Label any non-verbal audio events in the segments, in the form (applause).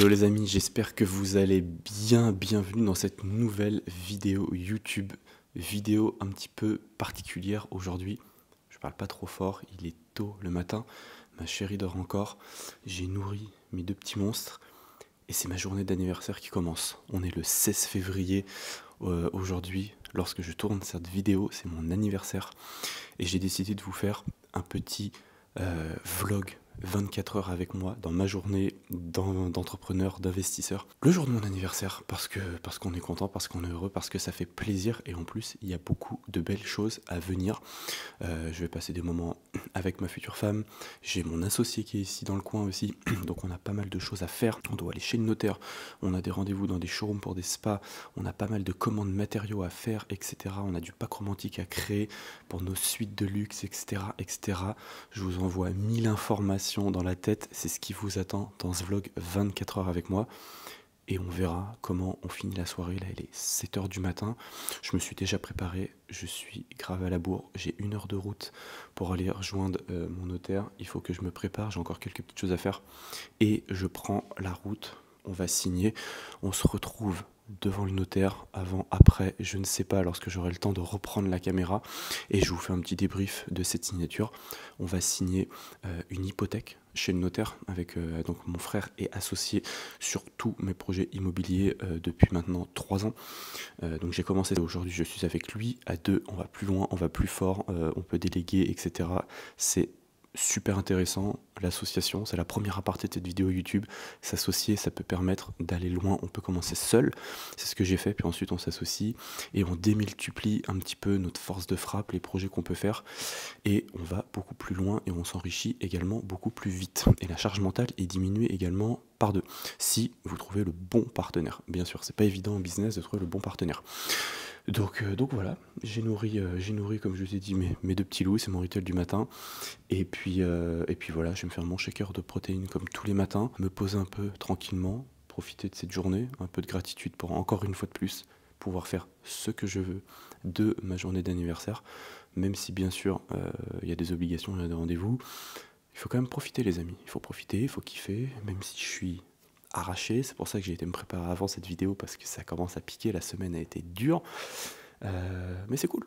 Hello les amis, j'espère que vous allez bien, bienvenue dans cette nouvelle vidéo YouTube, vidéo un petit peu particulière aujourd'hui. Je parle pas trop fort, il est tôt le matin, ma chérie dort encore, j'ai nourri mes deux petits monstres et c'est ma journée d'anniversaire qui commence. On est le 16 février euh, aujourd'hui, lorsque je tourne cette vidéo, c'est mon anniversaire et j'ai décidé de vous faire un petit euh, vlog 24 heures avec moi dans ma journée d'entrepreneur, d'investisseur, le jour de mon anniversaire, parce que parce qu'on est content, parce qu'on est heureux, parce que ça fait plaisir et en plus il y a beaucoup de belles choses à venir. Euh, je vais passer des moments avec ma future femme, j'ai mon associé qui est ici dans le coin aussi, (clears throat) donc on a pas mal de choses à faire. On doit aller chez le notaire, on a des rendez-vous dans des showrooms pour des spas, on a pas mal de commandes matériaux à faire, etc. On a du pack romantique à créer pour nos suites de luxe, etc. etc. Je vous envoie mille informations dans la tête, c'est ce qui vous attend dans ce vlog 24 heures avec moi. Et on verra comment on finit la soirée. Là, il est 7h du matin. Je me suis déjà préparé. Je suis grave à la bourre. J'ai une heure de route pour aller rejoindre euh, mon notaire. Il faut que je me prépare. J'ai encore quelques petites choses à faire. Et je prends la route. On va signer. On se retrouve devant le notaire, avant, après, je ne sais pas, lorsque j'aurai le temps de reprendre la caméra. Et je vous fais un petit débrief de cette signature. On va signer euh, une hypothèque chez le notaire avec euh, donc mon frère et associé sur tous mes projets immobiliers euh, depuis maintenant trois ans. donc j'ai commencé aujourd'hui, je suis avec lui à deux, on va plus loin, on va plus fort, on peut déléguer, etc. C'est super intéressant, l'association, c'est la première aparté de cette vidéo YouTube. S'associer, ça peut permettre d'aller loin, on peut commencer seul, c'est ce que j'ai fait, puis ensuite on s'associe et on démultiplie un petit peu notre force de frappe, les projets qu'on peut faire, et on va beaucoup plus loin et on s'enrichit également beaucoup plus vite. Et la charge mentale est diminuée également par deux, si vous trouvez le bon partenaire. Bien sûr, c'est pas évident en business de trouver le bon partenaire. Euh, donc, voilà, j'ai nourri, euh, j'ai nourri, comme je vous ai dit, mes, mes deux petits loups, c'est mon rituel du matin. Et puis, euh, et puis voilà, je vais me faire mon shaker de protéines comme tous les matins, me poser un peu tranquillement, profiter de cette journée, un peu de gratitude pour encore une fois de plus pouvoir faire ce que je veux de ma journée d'anniversaire, même si bien sûr il y a des obligations, il y a des rendez-vous. Il faut quand même profiter les amis, il faut profiter, il faut kiffer, même si je suis arraché. C'est pour ça que j'ai été me préparer avant cette vidéo parce que ça commence à piquer. La semaine a été dure. Euh, mais c'est cool.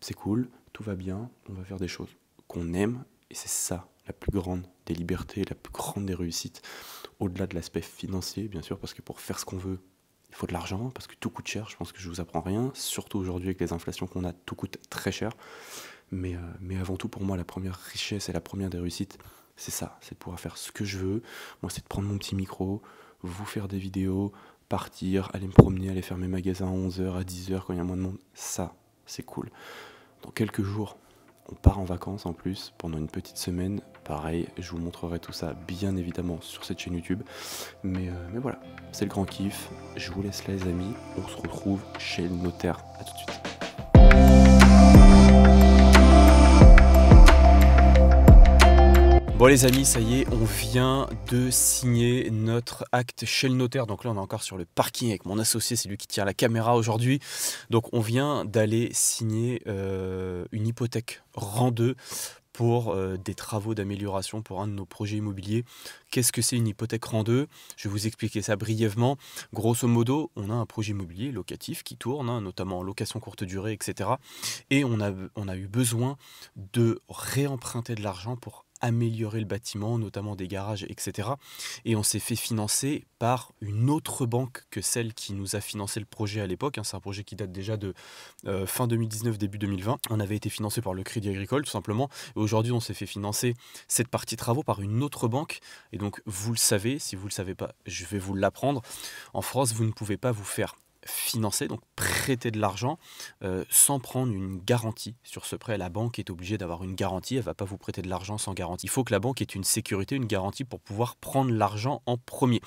C'est cool. Tout va bien. On va faire des choses qu'on aime. Et c'est ça la plus grande des libertés, la plus grande des réussites. Au-delà de l'aspect financier, bien sûr, parce que pour faire ce qu'on veut, il faut de l'argent, parce que tout coûte cher. Je pense que je vous apprends rien. Surtout aujourd'hui avec les inflations qu'on a, tout coûte très cher. Mais, euh, mais avant tout, pour moi, la première richesse et la première des réussites, c'est ça, c'est de pouvoir faire ce que je veux. Moi, c'est de prendre mon petit micro, vous faire des vidéos, partir, aller me promener, aller faire mes magasins à 11h, à 10h quand il y a moins de monde. Ça, c'est cool. Dans quelques jours, on part en vacances en plus pendant une petite semaine. Pareil, je vous montrerai tout ça bien évidemment sur cette chaîne YouTube. Mais, euh, mais voilà, c'est le grand kiff. Je vous laisse là les amis. On se retrouve chez le notaire. A tout de suite. Bon les amis, ça y est, on vient de signer notre acte chez le notaire. Donc là, on est encore sur le parking avec mon associé, c'est lui qui tient la caméra aujourd'hui. Donc on vient d'aller signer euh, une hypothèque rang 2 pour euh, des travaux d'amélioration pour un de nos projets immobiliers. Qu'est-ce que c'est une hypothèque rang 2 Je vais vous expliquer ça brièvement. Grosso modo, on a un projet immobilier locatif qui tourne, hein, notamment en location courte durée, etc. Et on a eu besoin de réemprunter de l'argent pour améliorer le bâtiment, notamment des garages, etc. Et on s'est fait financer par une autre banque que celle qui nous a financé le projet à l'époque. Hein. C'est un projet qui date déjà de euh, fin 2019, début 2020. On avait été financé par le Crédit Agricole, tout simplement. Et aujourd'hui, on s'est fait financer cette partie travaux par une autre banque. Et donc, vous le savez, si vous ne le savez pas, je vais vous l'apprendre. En France, vous ne pouvez pas vous faire financer, donc prêter de l'argent, euh, sans prendre une garantie sur ce prêt. La banque est obligée d'avoir une garantie, elle ne va pas vous prêter de l'argent sans garantie. Il faut que la banque ait une sécurité, une garantie pour pouvoir prendre l'argent en premier.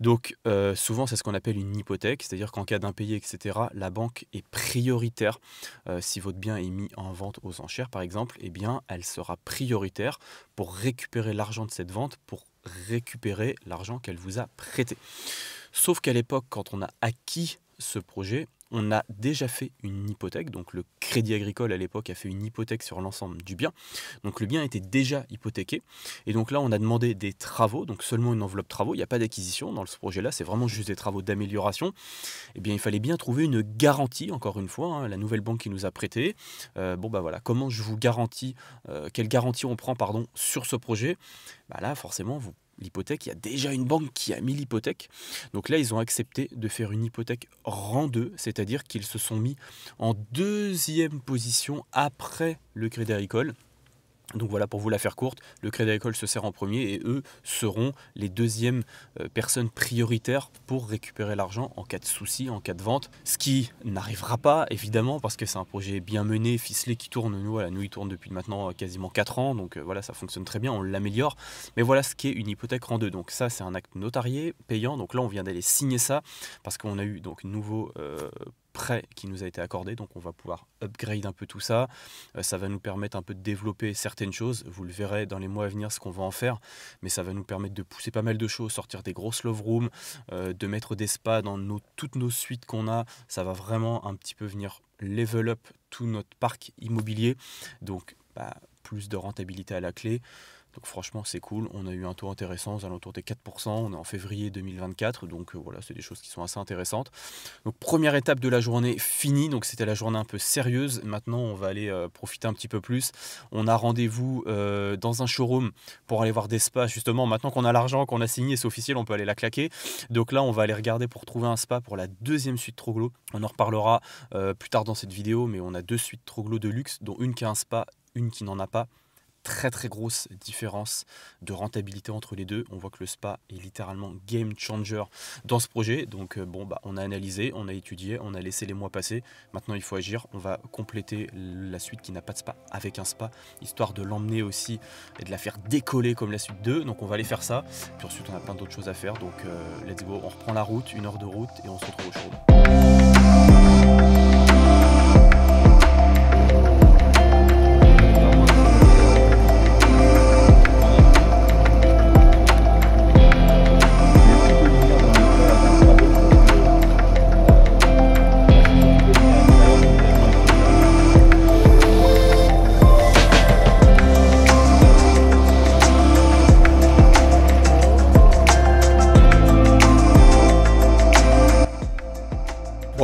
Donc euh, souvent c'est ce qu'on appelle une hypothèque, c'est-à-dire qu'en cas d'impayé, etc., la banque est prioritaire. Euh, si votre bien est mis en vente aux enchères, par exemple, et eh bien elle sera prioritaire pour récupérer l'argent de cette vente, pour récupérer l'argent qu'elle vous a prêté. Sauf qu'à l'époque, quand on a acquis ce projet, on a déjà fait une hypothèque. Donc le Crédit Agricole à l'époque a fait une hypothèque sur l'ensemble du bien. Donc le bien était déjà hypothéqué. Et donc là, on a demandé des travaux, donc seulement une enveloppe travaux. Il n'y a pas d'acquisition dans ce projet-là, c'est vraiment juste des travaux d'amélioration. et eh bien, il fallait bien trouver une garantie, encore une fois, hein, la nouvelle banque qui nous a prêté. Euh, bon, bah voilà, comment je vous garantis, euh, quelle garantie on prend, pardon, sur ce projet bah Là, forcément, vous l'hypothèque, il y a déjà une banque qui a mis l'hypothèque. Donc là, ils ont accepté de faire une hypothèque rang 2, c'est-à-dire qu'ils se sont mis en deuxième position après le Crédit Agricole. Donc voilà, pour vous la faire courte, le Crédit Agricole se sert en premier et eux seront les deuxièmes euh, personnes prioritaires pour récupérer l'argent en cas de souci, en cas de vente. Ce qui n'arrivera pas, évidemment, parce que c'est un projet bien mené, ficelé, qui tourne. Nous, voilà, nous, il tourne depuis maintenant euh, quasiment 4 ans. Donc euh, voilà, ça fonctionne très bien, on l'améliore. Mais voilà ce qu'est une hypothèque en Donc ça, c'est un acte notarié payant. Donc là, on vient d'aller signer ça parce qu'on a eu donc nouveau prêt qui nous a été accordé. Donc on va pouvoir upgrade un peu tout ça. Euh, ça va nous permettre un peu de développer certaines choses. Vous le verrez dans les mois à venir ce qu'on va en faire. Mais ça va nous permettre de pousser pas mal de choses, sortir des grosses love rooms, euh, de mettre des spas dans nos, toutes nos suites qu'on a. Ça va vraiment un petit peu venir level up tout notre parc immobilier. Donc bah, plus de rentabilité à la clé. Donc franchement, c'est cool. On a eu un taux intéressant aux alentours des 4%. On est en février 2024. Donc euh, voilà, c'est des choses qui sont assez intéressantes. Donc première étape de la journée finie. Donc c'était la journée un peu sérieuse. Maintenant, on va aller euh, profiter un petit peu plus. On a rendez-vous euh, dans un showroom pour aller voir des spas. Justement, maintenant qu'on a l'argent, qu'on a signé, c'est officiel, on peut aller la claquer. Donc là, on va aller regarder pour trouver un spa pour la deuxième suite Troglo. On en reparlera plus tard dans cette vidéo. Mais on a deux suites Troglo de luxe, dont une qui a un spa, une qui n'en a pas très très grosse différence de rentabilité entre les deux. On voit que le spa est littéralement game changer dans ce projet. Donc euh, bon, bah, on a analysé, on a étudié, on a laissé les mois passer. Maintenant, il faut agir. On va compléter la suite qui n'a pas de spa avec un spa, histoire de l'emmener aussi et de la faire décoller comme la suite 2. Donc on va aller faire ça. Puis ensuite, on a plein d'autres choses à faire. Donc euh, let's go, on reprend la route, une heure de route et on se retrouve au show.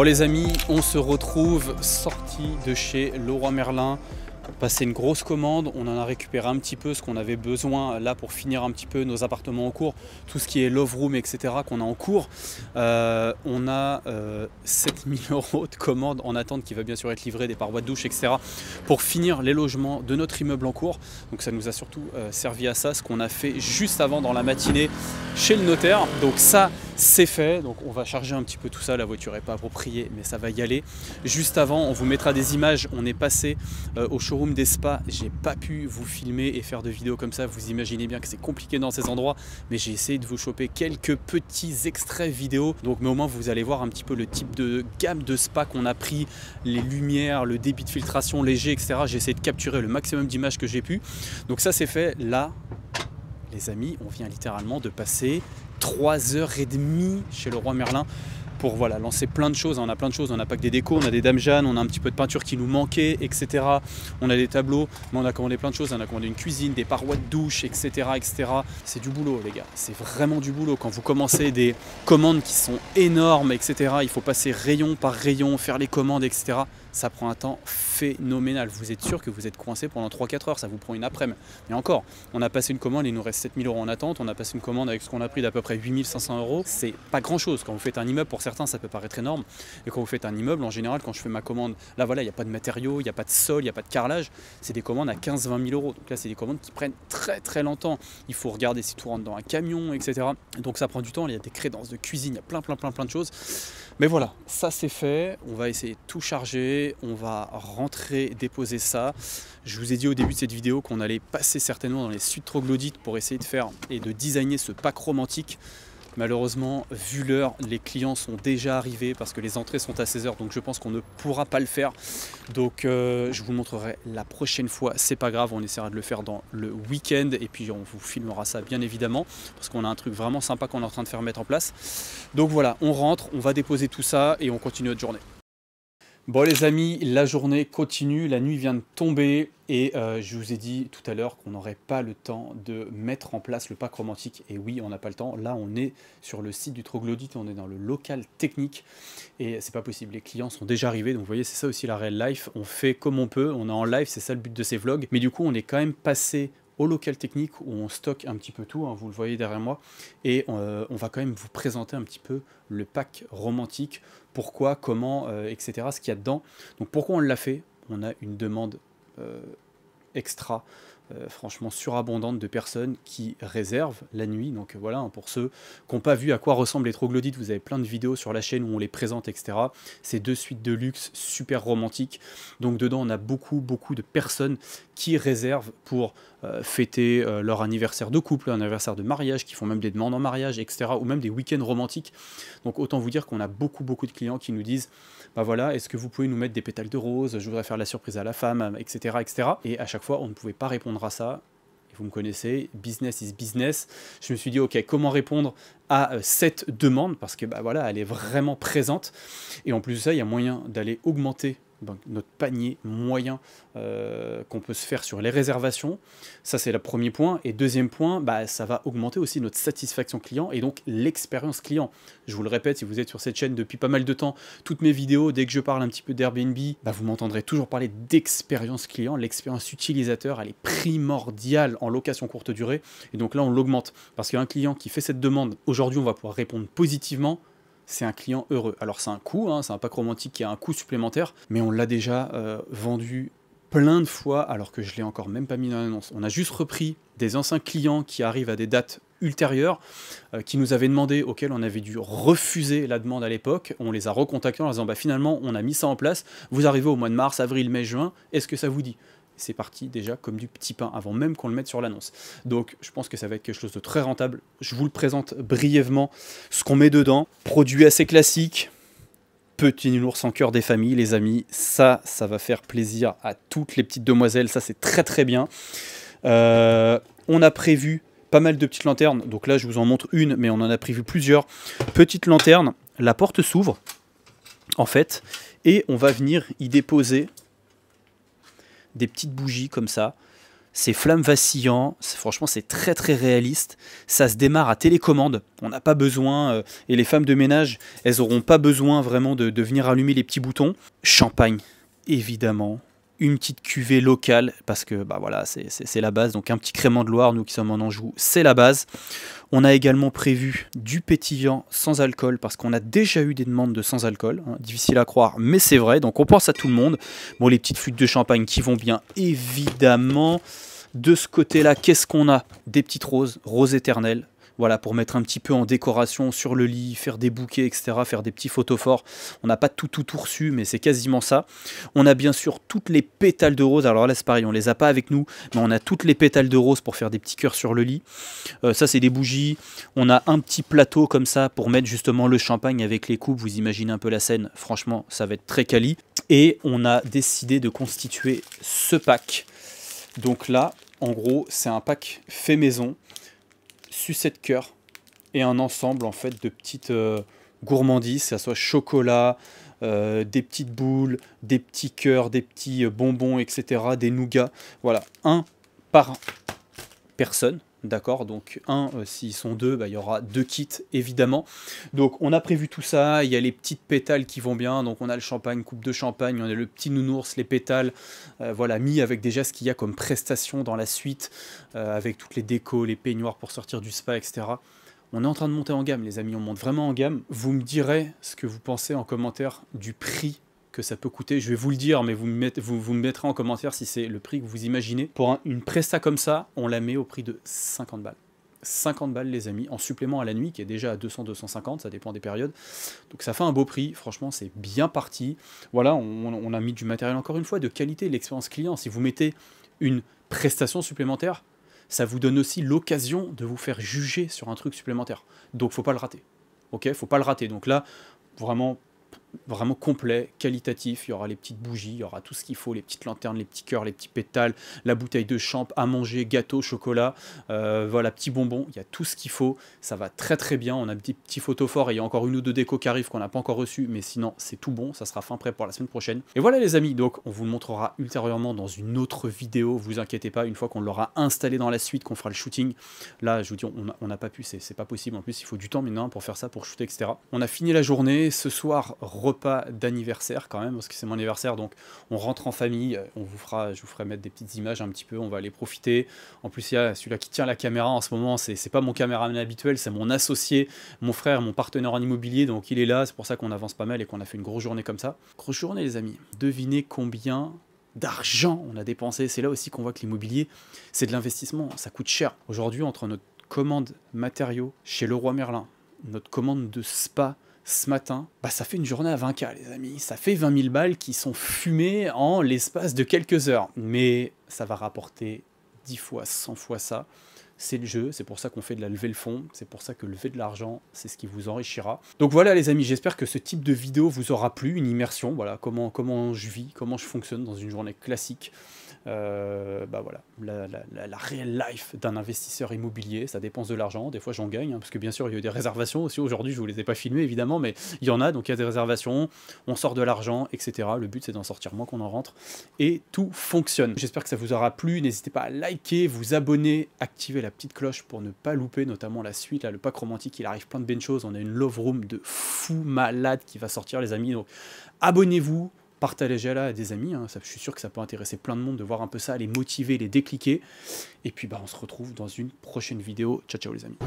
Bon oh, les amis, on se retrouve sorti de chez Leroy Merlin passé une grosse commande, on en a récupéré un petit peu ce qu'on avait besoin euh, là pour finir un petit peu nos appartements en cours, tout ce qui est love room, etc. qu'on a en cours. Euh, on a 7000 euh, (laughs) euros de commande en attente qui va bien sûr être livré des parois de douche, etc. pour finir les logements de notre immeuble en cours. Donc ça nous a surtout servi à ça, ce qu'on a fait juste avant dans la matinée chez le notaire. Donc ça, c'est fait. Donc on va charger un petit peu tout ça. La voiture n'est pas appropriée, mais ça va y aller. Juste avant, on vous mettra des images. On est passé au showroom des spas, j'ai pas pu vous filmer et faire de vidéos comme ça. Vous imaginez bien que c'est compliqué dans ces endroits, mais j'ai essayé de vous choper quelques petits extraits vidéo. Donc, mais au moins vous allez voir un petit peu le type de gamme de spa qu'on a pris, les lumières, le débit de filtration léger, etc. J'ai essayé de capturer le maximum d'images que j'ai pu. Donc ça c'est fait. Là, les amis, on vient littéralement de passer 3h30 chez le roi Merlin pour voilà, lancer plein de choses. On a plein de choses, on n'a pas que des décos, on a des dames Jeanne, on a un petit peu de peinture qui nous manquait, etc. On a des tableaux, mais on a commandé plein de choses. On a commandé une cuisine, des parois de douche, etc. etc. C'est du boulot, les gars. C'est vraiment du boulot. Quand vous commencez des commandes qui sont énormes, etc., il faut passer rayon par rayon, faire les commandes, etc ça prend un temps phénoménal. Vous êtes sûr que vous êtes coincé pendant 3-4 heures, ça vous prend une après-midi. Mais encore, on a passé une commande, il nous reste 7000 euros en attente, on a passé une commande avec ce qu'on a pris d'à peu près 8500 euros. C'est pas grand-chose. Quand vous faites un immeuble, pour certains, ça peut paraître énorme. Et quand vous faites un immeuble, en général, quand je fais ma commande, là voilà, il n'y a pas de matériaux, il n'y a pas de sol, il n'y a pas de carrelage. C'est des commandes à 15-20 000 euros. Donc là, c'est des commandes qui prennent très très longtemps. Il faut regarder si tout rentre dans un camion, etc. Donc ça prend du temps, il y a des crédences de cuisine, il y a plein plein plein plein de choses. Mais voilà, ça c'est fait. On va essayer de tout charger. On va rentrer, déposer ça. Je vous ai dit au début de cette vidéo qu'on allait passer certainement dans les suites troglodytes pour essayer de faire et de designer ce pack romantique Malheureusement, vu l'heure, les clients sont déjà arrivés parce que les entrées sont à 16h, donc je pense qu'on ne pourra pas le faire. Donc euh, je vous montrerai la prochaine fois, c'est pas grave, on essaiera de le faire dans le week-end et puis on vous filmera ça bien évidemment parce qu'on a un truc vraiment sympa qu'on est en train de faire mettre en place. Donc voilà, on rentre, on va déposer tout ça et on continue notre journée. Bon les amis, la journée continue, la nuit vient de tomber et euh, je vous ai dit tout à l'heure qu'on n'aurait pas le temps de mettre en place le pack romantique. Et oui, on n'a pas le temps. Là, on est sur le site du troglodyte, on est dans le local technique et c'est pas possible. Les clients sont déjà arrivés, donc vous voyez, c'est ça aussi la real life. On fait comme on peut, on est en live, c'est ça le but de ces vlogs. Mais du coup, on est quand même passé au local technique où on stocke un petit peu tout, hein, vous le voyez derrière moi, et euh, on, va quand même vous présenter un petit peu le pack romantique, pourquoi, comment, euh, etc., ce qu'il y a dedans. Donc pourquoi on l'a fait On a une demande euh, extra euh, franchement surabondante de personnes qui réservent la nuit. Donc euh, voilà, hein, pour ceux qui n'ont pas vu à quoi ressemblent les troglodytes, vous avez plein de vidéos sur la chaîne où on les présente, etc. C'est deux suites de luxe super romantiques. Donc dedans, on a beaucoup, beaucoup de personnes qui réservent pour euh, fêter leur anniversaire de couple, un anniversaire de mariage, qui font même des demandes en mariage, etc. Ou même des week-ends romantiques. Donc autant vous dire qu'on a beaucoup, beaucoup de clients qui nous disent bah voilà, est-ce que vous pouvez nous mettre des pétales de rose, je voudrais faire la surprise à la femme, euh, etc. etc. Et à chaque fois, on ne pouvait pas répondre à ça vous me connaissez, business is business. Je me suis dit, ok, comment répondre à euh, cette demande Parce que bah, voilà, elle est vraiment présente. Et en plus de ça, il y a moyen d'aller augmenter donc notre panier moyen euh, qu'on peut se faire sur les réservations. Ça, c'est le premier point. Et deuxième point, bah, ça va augmenter aussi notre satisfaction client et donc l'expérience client. Je vous le répète, si vous êtes sur cette chaîne depuis pas mal de temps, toutes mes vidéos, dès que je parle un petit peu d'Airbnb, bah, vous m'entendrez toujours parler d'expérience client. L'expérience utilisateur, elle est primordiale en location courte durée. Et donc là, on l'augmente. Parce qu'un client qui fait cette demande, aujourd'hui, on va pouvoir répondre positivement c'est un client heureux. Alors c'est un coût, hein, c'est un pack romantique qui a un coût supplémentaire, mais on l'a déjà euh, vendu plein de fois alors que je l'ai encore même pas mis dans l'annonce. On a juste repris des anciens clients qui arrivent à des dates ultérieures euh, qui nous avaient demandé, auxquels on avait dû refuser la demande à l'époque. On les a recontactés en leur disant bah, finalement on a mis ça en place, vous arrivez au mois de mars, avril, mai, juin, est-ce que ça vous dit c'est parti déjà comme du petit pain avant même qu'on le mette sur l'annonce. Donc je pense que ça va être quelque chose de très rentable. Je vous le présente brièvement, ce qu'on met dedans, produit assez classique, petit nounours en cœur des familles, les amis. Ça, ça va faire plaisir à toutes les petites demoiselles. Ça, c'est très très bien. Euh, on a prévu pas mal de petites lanternes. Donc là, je vous en montre une, mais on en a prévu plusieurs. petites lanternes. la porte s'ouvre, en fait, et on va venir y déposer des petites bougies comme ça. Ces flammes vacillantes, franchement c'est très très réaliste. Ça se démarre à télécommande, on n'a pas besoin, euh, et les femmes de ménage, elles n'auront pas besoin vraiment de, de venir allumer les petits boutons. Champagne, évidemment, une petite cuvée locale, parce que bah voilà, c'est la base. Donc un petit crément de Loire, nous qui sommes en Anjou, c'est la base. On a également prévu du pétillant sans alcool, parce qu'on a déjà eu des demandes de sans alcool. Hein. difficile à croire, mais c'est vrai. Donc on pense à tout le monde. Bon, les petites flûtes de champagne qui vont bien, évidemment. De ce côté-là, qu'est-ce qu'on a Des petites roses, roses éternelles, voilà, pour mettre un petit peu en décoration sur le lit, faire des bouquets, etc., faire des petits forts. On n'a pas tout, tout, tout reçu, mais c'est quasiment ça. On a bien sûr toutes les pétales de roses. Alors là, c'est pareil, on les a pas avec nous, mais on a toutes les pétales de roses pour faire des petits cœurs sur le lit. Euh, ça, c'est des bougies. On a un petit plateau comme ça pour mettre justement le champagne avec les coupes. Vous imaginez un peu la scène. Franchement, ça va être très quali. Et on a décidé de constituer ce pack. Donc là, en gros, c'est un pack fait maison sucette de cœur et un ensemble en fait de petites euh, gourmandises, que ce soit chocolat, euh, des petites boules, des petits cœurs, des petits euh, bonbons, etc., des nougats. Voilà, un par personne. D'accord Donc, un, euh, s'ils sont deux, bah, il y aura deux kits, évidemment. Donc, on a prévu tout ça. Il y a les petites pétales qui vont bien. Donc, on a le champagne, coupe de champagne, on a le petit nounours, les pétales, euh, voilà, mis avec déjà ce qu'il y a comme prestation dans la suite, euh, avec toutes les décos, les peignoirs pour sortir du spa, etc. On est en train de monter en gamme, les amis. On monte vraiment en gamme. Vous me direz ce que vous pensez en commentaire du prix que ça peut coûter. Je vais vous le dire, mais vous me, vous, me mettrez en commentaire si c'est le prix que vous imaginez. Pour une presta comme ça, on la met au prix de 50 balles. 50 balles les amis, en supplément à la nuit qui est déjà à 200-250, ça dépend des périodes. Donc ça fait un beau prix, franchement c'est bien parti. Voilà, on, on, a mis du matériel encore une fois de qualité, l'expérience client. Si vous mettez une prestation supplémentaire, ça vous donne aussi l'occasion de vous faire juger sur un truc supplémentaire. Donc faut pas le rater. Ok, faut pas le rater. Donc là, vraiment vraiment complet, qualitatif. Il y aura les petites bougies, il y aura tout ce qu'il faut, les petites lanternes, les petits cœurs, les petits pétales, la bouteille de champ à manger, gâteau, chocolat, euh, voilà, petits bonbons. Il y a tout ce qu'il faut. Ça va très très bien. On a des petits photos forts il y a encore une ou deux décos qui arrivent qu'on n'a pas encore reçues, mais sinon c'est tout bon. Ça sera fin prêt pour la semaine prochaine. Et voilà les amis. Donc on vous le montrera ultérieurement dans une autre vidéo. Vous inquiétez pas. Une fois qu'on l'aura installé dans la suite, qu'on fera le shooting. Là, je vous dis, on n'a pas pu. C'est pas possible. En plus, il faut du temps maintenant pour faire ça, pour shooter, etc. On a fini la journée. Ce soir, repas d'anniversaire quand même, parce que c'est mon anniversaire, donc on rentre en famille, on vous fera, je vous ferai mettre des petites images un petit peu, on va aller profiter. En plus, il y a celui-là qui tient la caméra en ce moment, c'est pas mon caméraman habituel, c'est mon associé, mon frère, mon partenaire en immobilier, donc il est là, c'est pour ça qu'on avance pas mal et qu'on a fait une grosse journée comme ça. Grosse journée les amis, devinez combien d'argent on a dépensé, c'est là aussi qu'on voit que l'immobilier, c'est de l'investissement, ça coûte cher. Aujourd'hui, entre notre commande matériaux chez Leroy Merlin, notre commande de spa, ce matin, bah ça fait une journée à 20K, les amis. Ça fait 20 000 balles qui sont fumées en l'espace de quelques heures. Mais ça va rapporter 10 fois, 100 fois ça. C'est le jeu, c'est pour ça qu'on fait de la levée le fond, c'est pour ça que lever de l'argent, c'est ce qui vous enrichira. Donc voilà les amis, j'espère que ce type de vidéo vous aura plu, une immersion, voilà comment, comment je vis, comment je fonctionne dans une journée classique. Euh, bah voilà, la, la, real life d'un investisseur immobilier, ça dépense de l'argent, des fois j'en gagne, hein, parce que bien sûr il y a eu des réservations aussi, aujourd'hui je ne vous les ai pas filmées évidemment, mais il y en a, donc il y a des réservations, on sort de l'argent, etc. Le but c'est d'en sortir moins qu'on en rentre, et tout fonctionne. J'espère que ça vous aura plu, n'hésitez pas à liker, vous abonner, activer la petite cloche pour ne pas louper notamment la suite, là, le pack romantique, il arrive plein de belles choses, on a une love room de fou malade qui va sortir les amis, donc abonnez-vous, partagez-la à des amis. Hein. Ça, je suis sûr que ça peut intéresser plein de monde de voir un peu ça, les motiver, les décliquer. Et puis, bah, on se retrouve dans une prochaine vidéo. Ciao, ciao les amis.